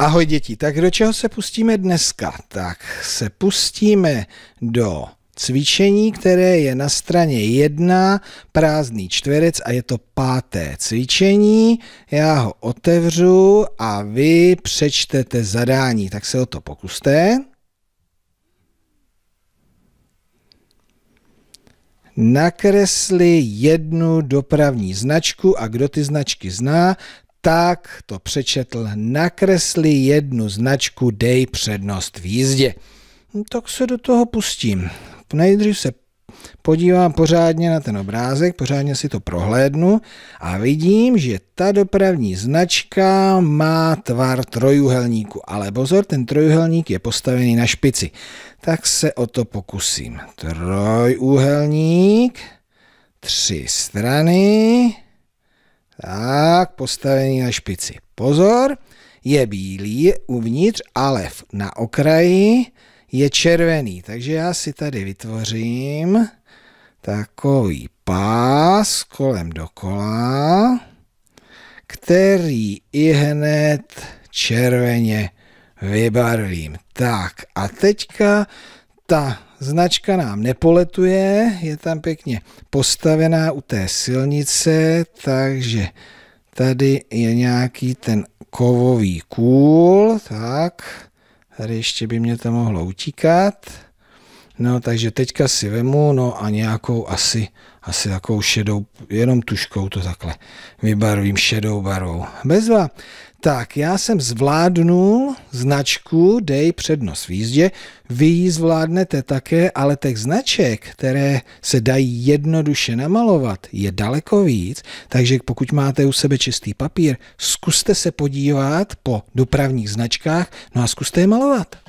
Ahoj děti, tak do čeho se pustíme dneska? Tak se pustíme do cvičení, které je na straně 1, prázdný čtverec a je to páté cvičení. Já ho otevřu a vy přečtete zadání, tak se o to pokuste. Nakresli jednu dopravní značku a kdo ty značky zná, tak to přečetl, nakresli jednu značku dej přednost v jízdě. Hm, tak se do toho pustím. Nejdřív se podívám pořádně na ten obrázek, pořádně si to prohlédnu a vidím, že ta dopravní značka má tvar trojuhelníku, ale pozor, ten trojuhelník je postavený na špici. Tak se o to pokusím. Trojuhelník, tři strany, tak, postavení na špici. Pozor, je bílý uvnitř, ale na okraji je červený. Takže já si tady vytvořím takový pás kolem dokola, který i hned červeně vybarvím. Tak a teďka ta značka nám nepoletuje, je tam pěkně postavená u té silnice, takže tady je nějaký ten kovový kůl, tak, tady ještě by mě to mohlo utíkat. No, takže teďka si vemu, no a nějakou asi, asi takovou šedou, jenom tuškou to takhle vybarvím šedou barvou. Bezva. Tak, já jsem zvládnul značku Dej přednost v jízdě. Vy ji zvládnete také, ale těch značek, které se dají jednoduše namalovat, je daleko víc. Takže pokud máte u sebe čistý papír, zkuste se podívat po dopravních značkách, no a zkuste je malovat.